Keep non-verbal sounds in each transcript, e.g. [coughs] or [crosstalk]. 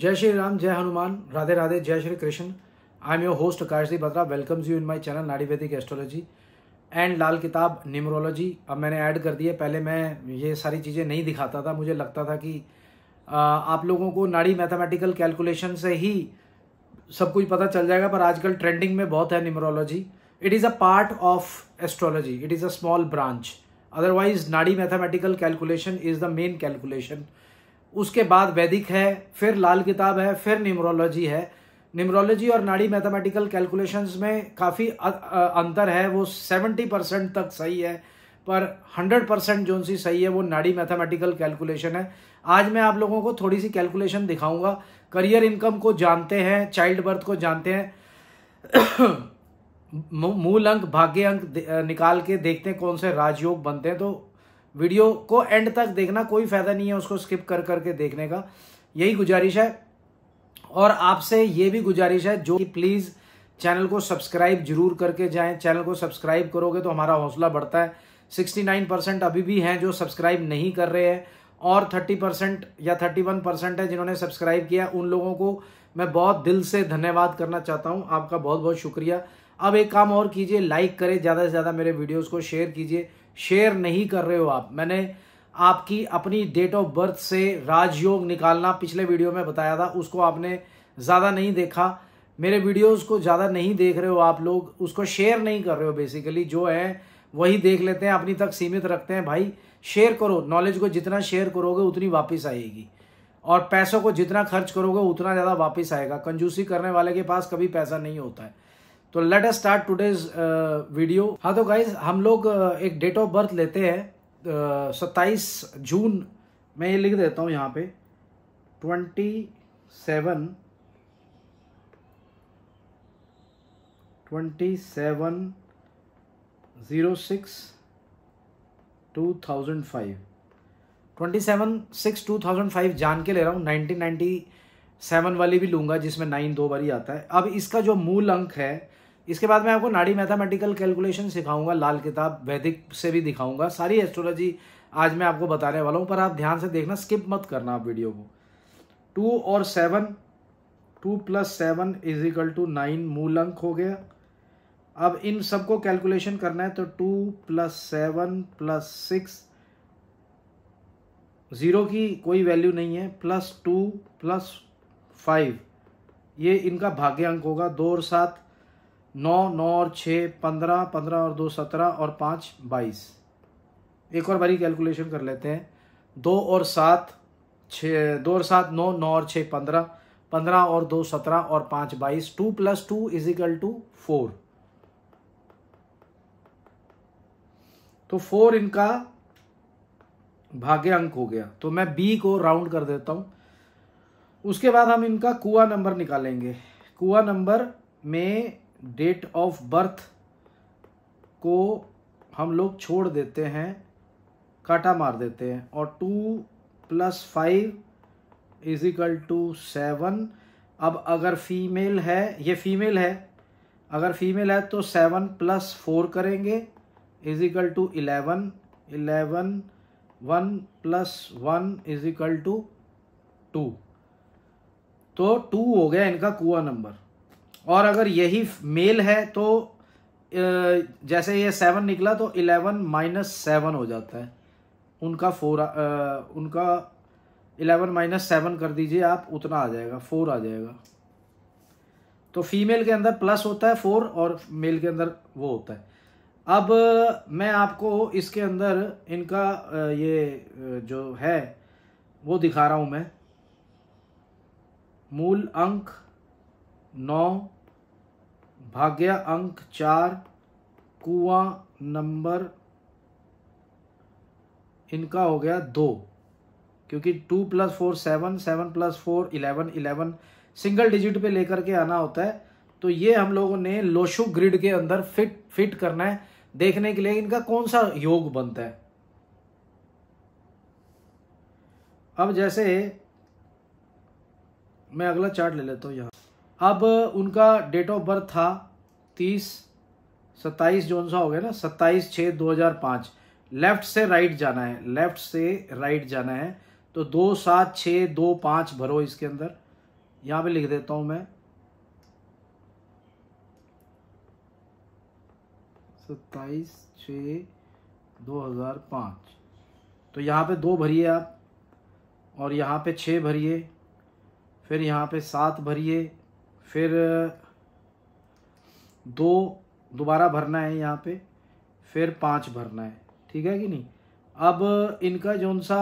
जय श्री राम जय हनुमान राधे राधे जय Shri Krishna I am your host Kashdi Batra welcomes you in my channel Nadi Vedic astrology and लाल किताब न्यूमरोलॉजी अब मैंने ऐड कर दी है पहले मैं ये सारी चीज़ें नहीं दिखाता था मुझे लगता था कि आप लोगों को नाड़ी मैथमेटिकल कैलकुलेशन से ही सब कुछ पता चल जाएगा पर आजकल ट्रेंडिंग में बहुत है numerology it is a part of astrology it is a small branch otherwise Nadi mathematical calculation is the main calculation उसके बाद वैदिक है फिर लाल किताब है फिर न्यूमरोलॉजी है न्यूमरोलॉजी और नाड़ी मैथमेटिकल कैलकुलेशंस में काफ़ी अंतर है वो सेवेंटी परसेंट तक सही है पर हंड्रेड परसेंट जो सी सही है वो नाड़ी मैथमेटिकल कैलकुलेशन है आज मैं आप लोगों को थोड़ी सी कैलकुलेशन दिखाऊंगा करियर इनकम को जानते हैं चाइल्ड बर्थ को जानते हैं [coughs] मूल अंक भाग्य अंक निकाल के देखते हैं कौन से राजयोग बनते हैं तो वीडियो को एंड तक देखना कोई फ़ायदा नहीं है उसको स्किप कर करके देखने का यही गुजारिश है और आपसे ये भी गुजारिश है जो कि प्लीज़ चैनल को सब्सक्राइब जरूर करके जाए चैनल को सब्सक्राइब करोगे तो हमारा हौसला बढ़ता है 69 परसेंट अभी भी हैं जो सब्सक्राइब नहीं कर रहे हैं और 30 परसेंट या 31 परसेंट है जिन्होंने सब्सक्राइब किया उन लोगों को मैं बहुत दिल से धन्यवाद करना चाहता हूँ आपका बहुत बहुत शुक्रिया अब एक काम और कीजिए लाइक करें ज़्यादा से ज़्यादा मेरे वीडियोज़ को शेयर कीजिए शेयर नहीं कर रहे हो आप मैंने आपकी अपनी डेट ऑफ बर्थ से राजयोग निकालना पिछले वीडियो में बताया था उसको आपने ज़्यादा नहीं देखा मेरे वीडियोस को ज़्यादा नहीं देख रहे हो आप लोग उसको शेयर नहीं कर रहे हो बेसिकली जो है वही देख लेते हैं अपनी तक सीमित रखते हैं भाई शेयर करो नॉलेज को जितना शेयर करोगे उतनी वापस आएगी और पैसों को जितना खर्च करोगे उतना ज़्यादा वापस आएगा कंजूसी करने वाले के पास कभी पैसा नहीं होता है तो let's start today's video हाँ तो गाइज हम लोग uh, एक डेट ऑफ बर्थ लेते हैं uh, सत्ताईस जून मैं ये लिख देता हूँ यहाँ पे twenty seven twenty seven zero six two thousand five twenty seven six two thousand five जान के ले रहा हूँ नाइनटीन नाइन्टी सेवन वाली भी लूँगा जिसमें नाइन दो बारी आता है अब इसका जो मूल अंक है इसके बाद मैं आपको नाड़ी मैथमेटिकल कैलकुलेशन सिखाऊंगा लाल किताब वैदिक से भी दिखाऊंगा सारी एस्ट्रोलॉजी आज मैं आपको बताने वाला हूँ पर आप ध्यान से देखना स्किप मत करना आप वीडियो को टू और seven two plus seven is equal to nine मूल अंक हो गया अब इन सबको कैलकुलेशन करना है तो two plus seven plus six zero की कोई वैल्यू नहीं है प्लस टू प्लस फाइव ये इनका भाग्य अंक होगा दो और सात नौ नौ और छः पंद्रह पंद्रह और दो सत्रह और पाँच बाईस एक और बारी कैलकुलेशन कर लेते हैं दो और सात छः दो और सात नौ नौ और छः पंद्रह पंद्रह और दो सत्रह और पाँच बाईस two plus two equal to four तो फोर इनका भाग्य अंक हो गया तो मैं बी को राउंड कर देता हूँ उसके बाद हम इनका कुआ नंबर निकालेंगे कुआ नंबर में डेट ऑफ बर्थ को हम लोग छोड़ देते हैं काटा मार देते हैं और two plus five is equal to seven अब अगर फीमेल है ये फीमेल है अगर फीमेल है तो सेवन प्लस फोर करेंगे is equal to eleven eleven one plus one is equal to two तो टू हो गया इनका कुआ नंबर और अगर यही मेल है तो जैसे ये सेवन निकला तो इलेवन माइनस सेवन हो जाता है उनका फोर उनका इलेवन माइनस सेवन कर दीजिए आप उतना आ जाएगा फोर आ जाएगा तो फीमेल के अंदर प्लस होता है फोर और मेल के अंदर वो होता है अब मैं आपको इसके अंदर इनका ये जो है वो दिखा रहा हूँ मैं मूल अंक नौ भाग्य अंक चार कुआ नंबर इनका हो गया दो क्योंकि two plus four seven seven plus four eleven eleven single digit पे लेकर के आना होता है तो ये हम लोगों ने लोशु ग्रिड के अंदर फिट फिट करना है देखने के लिए इनका कौन सा योग बनता है अब जैसे मैं अगला चार्ट ले लेता हूं यहाँ अब उनका डेट ऑफ बर्थ था तीस सत्ताईस जोन सा हो गया ना सत्ताईस छः दो हज़ार पाँच लेफ्ट से राइट जाना है लेफ्ट से राइट जाना है तो दो सात छः दो पाँच भरो इसके अंदर यहाँ पे लिख देता हूँ मैं सत्ताईस छ दो हज़ार पाँच तो यहाँ पे दो भरिए आप और यहाँ पे छः भरिए फिर यहाँ पे सात भरिए फिर दो दोबारा भरना है यहाँ पे फिर पाँच भरना है ठीक है कि नहीं अब इनका जो सा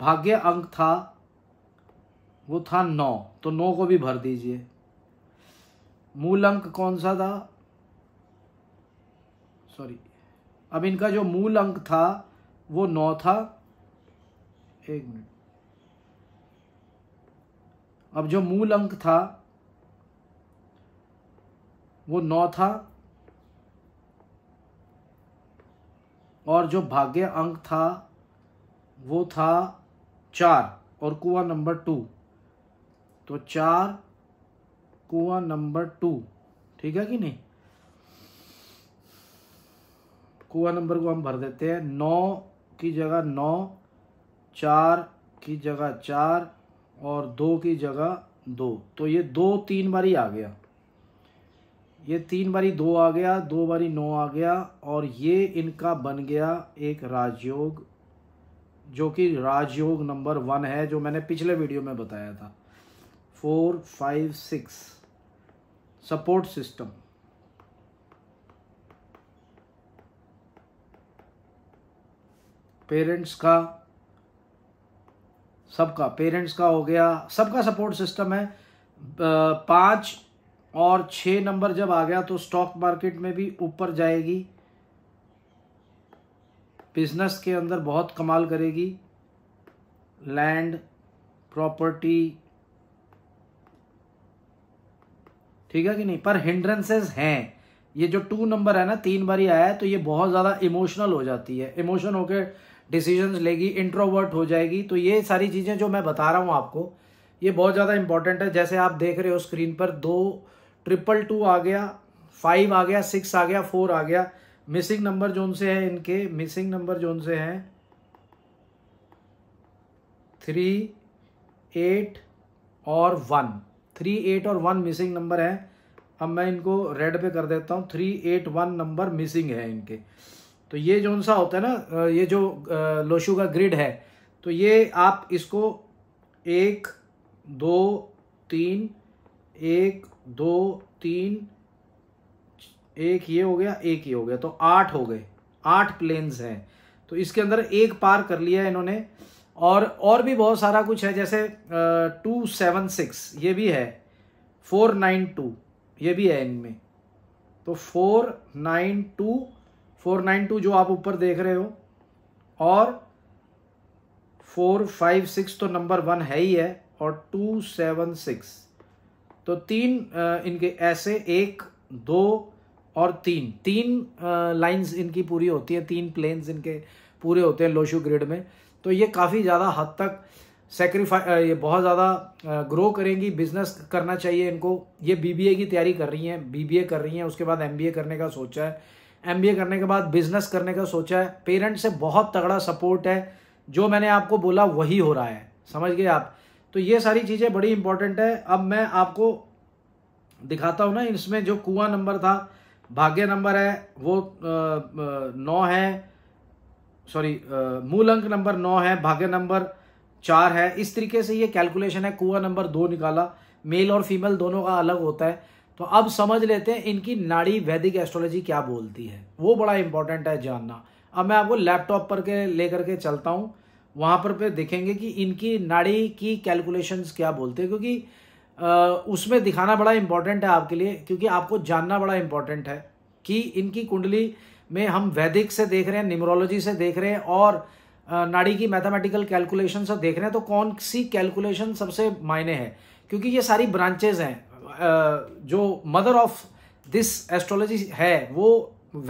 भाग्य अंक था वो था नौ तो नौ को भी भर दीजिए मूल अंक कौन सा था सॉरी अब इनका जो मूल अंक था वो नौ था एक मिनट अब जो मूल अंक था वो नौ था और जो भाग्य अंक था वो था चार और कुआ नंबर टू तो चार कुआ नंबर टू ठीक है कि नहीं कुआ नंबर को हम भर देते हैं नौ की जगह नौ चार की जगह चार और दो की जगह दो तो ये दो तीन बारी आ गया ये तीन बारी दो आ गया दो बारी नौ आ गया और ये इनका बन गया एक राजयोग जो कि राजयोग नंबर वन है जो मैंने पिछले वीडियो में बताया था four five six support system parents का सबका पेरेंट्स का हो गया सबका सपोर्ट सिस्टम है पांच और छ नंबर जब आ गया तो स्टॉक मार्केट में भी ऊपर जाएगी बिजनेस के अंदर बहुत कमाल करेगी लैंड प्रॉपर्टी ठीक है कि नहीं पर हिंड्रेंसेस हैं ये जो टू नंबर है ना तीन बारी आया है तो ये बहुत ज़्यादा इमोशनल हो जाती है इमोशन होकर डिसीजन लेगी इंट्रोवर्ट हो जाएगी तो ये सारी चीज़ें जो मैं बता रहा हूँ आपको ये बहुत ज़्यादा इंपॉर्टेंट है जैसे आप देख रहे हो स्क्रीन पर दो ट्रिपल टू आ गया फाइव आ गया सिक्स आ गया फोर आ गया मिसिंग नंबर जोन से है इनके मिसिंग नंबर जोन से हैं थ्री एट और वन थ्री एट और वन मिसिंग नंबर है अब मैं इनको रेड पे कर देता हूँ three eight one number missing है इनके तो ये जो सा होता है ना ये जो लोशू का ग्रिड है तो ये आप इसको एक दो तीन एक दो तीन एक ये हो गया एक ये हो गया तो आठ हो गए आठ प्लेन्स हैं तो इसके अंदर एक पार कर लिया है इन्होंने और और भी बहुत सारा कुछ है जैसे टू सेवन सिक्स ये भी है फोर नाइन टू ये भी है इनमें तो four nine two four nine two जो आप ऊपर देख रहे हो और फोर फाइव सिक्स तो नंबर वन है ही है और टू सेवन सिक्स तो तीन इनके ऐसे एक दो और तीन तीन लाइंस इनकी पूरी होती है तीन प्लेन्स इनके पूरे होते हैं लोशू ग्रिड में तो ये काफ़ी ज़्यादा हद तक सेक्रीफाई ये बहुत ज़्यादा ग्रो करेंगी बिजनेस करना चाहिए इनको ये बीबीए की तैयारी कर रही हैं बीबीए कर रही हैं उसके बाद एमबीए करने का सोचा है एमबीए करने के बाद बिजनेस करने का सोचा है पेरेंट्स से बहुत तगड़ा सपोर्ट है जो मैंने आपको बोला वही हो रहा है समझ गए आप तो ये सारी चीज़ें बड़ी इंपॉर्टेंट है अब मैं आपको दिखाता हूँ ना इसमें जो कुआ नंबर था भाग्य नंबर है वो नौ है सॉरी मूल अंक नंबर नौ है भाग्य नंबर चार है इस तरीके से ये कैलकुलेशन है कुआ नंबर दो निकाला मेल और फीमेल दोनों का अलग होता है तो अब समझ लेते हैं इनकी नाड़ी वैदिक एस्ट्रोलॉजी क्या बोलती है वो बड़ा इंपॉर्टेंट है जानना अब मैं आपको लैपटॉप पर के लेकर के चलता हूँ वहाँ पर फिर देखेंगे कि इनकी नाड़ी की कैलकुलेशंस क्या बोलते हैं क्योंकि उसमें दिखाना बड़ा इंपॉर्टेंट है आपके लिए क्योंकि आपको जानना बड़ा इंपॉर्टेंट है कि इनकी कुंडली में हम वैदिक से देख रहे हैं न्यूमरोलॉजी से देख रहे हैं और नाड़ी की मैथमेटिकल कैलकुलेशन से देख रहे हैं तो कौन सी कैलकुलेशन सबसे मायने हैं क्योंकि ये सारी ब्रांचेज हैं जो मदर ऑफ दिस एस्ट्रोलॉजी है वो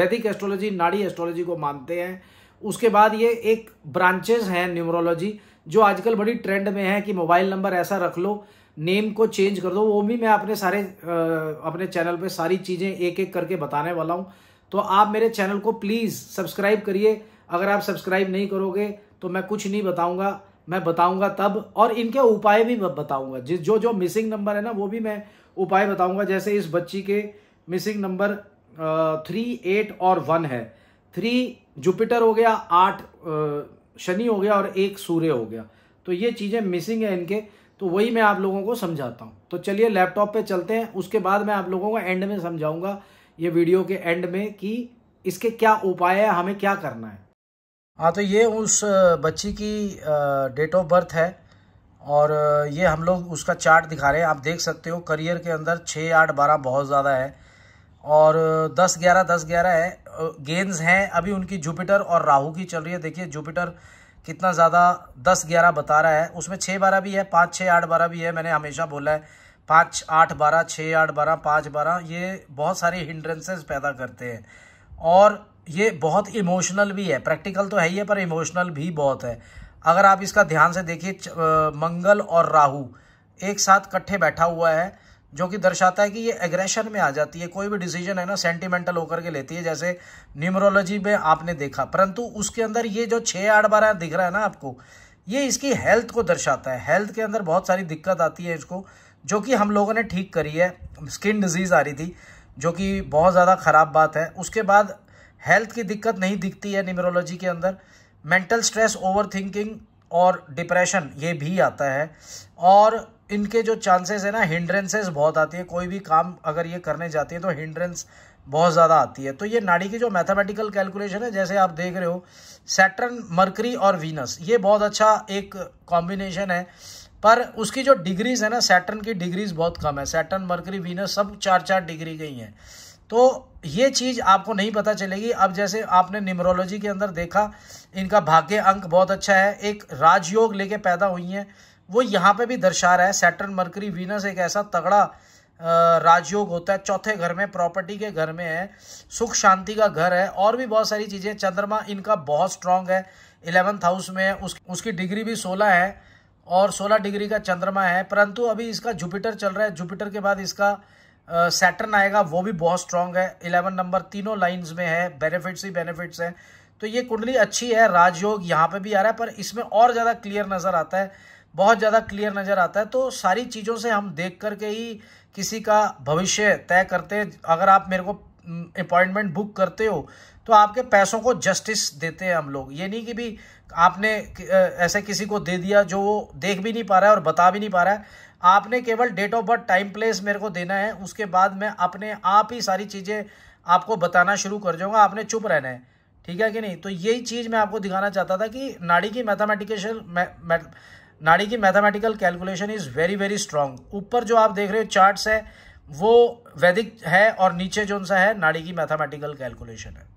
वैदिक एस्ट्रोलॉजी नाड़ी एस्ट्रोलॉजी को मानते हैं उसके बाद ये एक ब्रांचेज हैं न्यूमरोलॉजी जो आजकल बड़ी ट्रेंड में है कि मोबाइल नंबर ऐसा रख लो नेम को चेंज कर दो वो भी मैं अपने सारे अपने चैनल पे सारी चीज़ें एक एक करके बताने वाला हूँ तो आप मेरे चैनल को प्लीज़ सब्सक्राइब करिए अगर आप सब्सक्राइब नहीं करोगे तो मैं कुछ नहीं बताऊँगा मैं बताऊँगा तब और इनके उपाय भी बताऊँगा जिस जो जो मिसिंग नंबर है ना वो भी मैं उपाय बताऊँगा जैसे इस बच्ची के मिसिंग नंबर थ्री एट और वन है थ्री जुपिटर हो गया आठ शनि हो गया और एक सूर्य हो गया तो ये चीज़ें मिसिंग है इनके तो वही मैं आप लोगों को समझाता हूँ तो चलिए लैपटॉप पे चलते हैं उसके बाद मैं आप लोगों को एंड में समझाऊंगा ये वीडियो के एंड में कि इसके क्या उपाय है हमें क्या करना है हाँ तो ये उस बच्ची की डेट ऑफ बर्थ है और ये हम लोग उसका चार्ट दिखा रहे हैं आप देख सकते हो करियर के अंदर छः आठ बारह बहुत ज़्यादा है और 10 11 10 11 है गेंद्स हैं अभी उनकी जुपिटर और राहु की चल रही है देखिए जुपिटर कितना ज़्यादा 10 11 बता रहा है उसमें छः बारह भी है पाँच छः आठ बारह भी है मैंने हमेशा बोला है पाँच आठ बारह छः आठ बारह पाँच बारह ये बहुत सारे हिंड्रेंसेस पैदा करते हैं और ये बहुत इमोशनल भी है प्रैक्टिकल तो है ही है पर इमोशनल भी बहुत है अगर आप इसका ध्यान से देखिए मंगल और राहु एक साथ कट्ठे बैठा हुआ है जो कि दर्शाता है कि ये एग्रेशन में आ जाती है कोई भी डिसीजन है ना सेंटिमेंटल होकर के लेती है जैसे न्यूमरोलॉजी में आपने देखा परंतु उसके अंदर ये जो छः आठ बारह दिख रहा है ना आपको ये इसकी हेल्थ को दर्शाता है हेल्थ के अंदर बहुत सारी दिक्कत आती है इसको जो कि हम लोगों ने ठीक करी है स्किन डिजीज़ आ रही थी जो कि बहुत ज़्यादा ख़राब बात है उसके बाद हेल्थ की दिक्कत नहीं दिखती है न्यूमरोलॉजी के अंदर मेंटल स्ट्रेस ओवर थिंकिंग और डिप्रेशन ये भी आता है और इनके जो चांसेस है ना हिंड्रेंसेस बहुत आती है कोई भी काम अगर ये करने जाती है तो हिंड्रेंस बहुत ज़्यादा आती है तो ये नाड़ी की जो मैथमेटिकल कैलकुलेशन है जैसे आप देख रहे हो सैटर्न मर्करी और वीनस ये बहुत अच्छा एक कॉम्बिनेशन है पर उसकी जो डिग्रीज है ना सैटर्न की डिग्रीज बहुत कम है सैटर्न मरकरी वीनस सब चार चार डिग्री गई हैं तो ये चीज़ आपको नहीं पता चलेगी अब जैसे आपने निमरोलॉजी के अंदर देखा इनका भाग्य अंक बहुत अच्छा है एक राजयोग लेके पैदा हुई हैं वो यहाँ पे भी दर्शा रहा है सैटर्न मरकरी वीनस एक ऐसा तगड़ा राजयोग होता है चौथे घर में प्रॉपर्टी के घर में है सुख शांति का घर है और भी बहुत सारी चीज़ें चंद्रमा इनका बहुत स्ट्रांग है इलेवंथ हाउस में उस, उसकी डिग्री भी सोलह है और सोलह डिग्री का चंद्रमा है परंतु अभी इसका जुपिटर चल रहा है जुपिटर के बाद इसका सैटर्न आएगा वो भी बहुत स्ट्रांग है इलेवन नंबर तीनों लाइंस में है बेनिफिट्स ही बेनिफिट्स हैं तो ये कुंडली अच्छी है राजयोग यहाँ पे भी आ रहा है पर इसमें और ज़्यादा क्लियर नज़र आता है बहुत ज़्यादा क्लियर नज़र आता है तो सारी चीज़ों से हम देख करके ही किसी का भविष्य तय करते हैं अगर आप मेरे को अपॉइंटमेंट हम्म, बुक करते हो तो आपके पैसों को जस्टिस देते हैं हम लोग ये नहीं कि भी आपने ऐसे किसी को दे दिया जो वो देख भी नहीं पा रहा है और बता भी नहीं पा रहा है आपने केवल date of birth time place मेरे को देना है उसके बाद मैं अपने आप ही सारी चीज़ें आपको बताना शुरू कर जाऊँगा आपने चुप रहना है ठीक है कि नहीं तो यही चीज़ मैं आपको दिखाना चाहता था कि नाड़ी की मैथमेटिकेशन नाड़ी की mathematical calculation is very very strong ऊपर जो आप देख रहे हो चार्ट्स है वो वैदिक है और नीचे जो सा है नाड़ी की मैथमेटिकल कैलकुलेशन है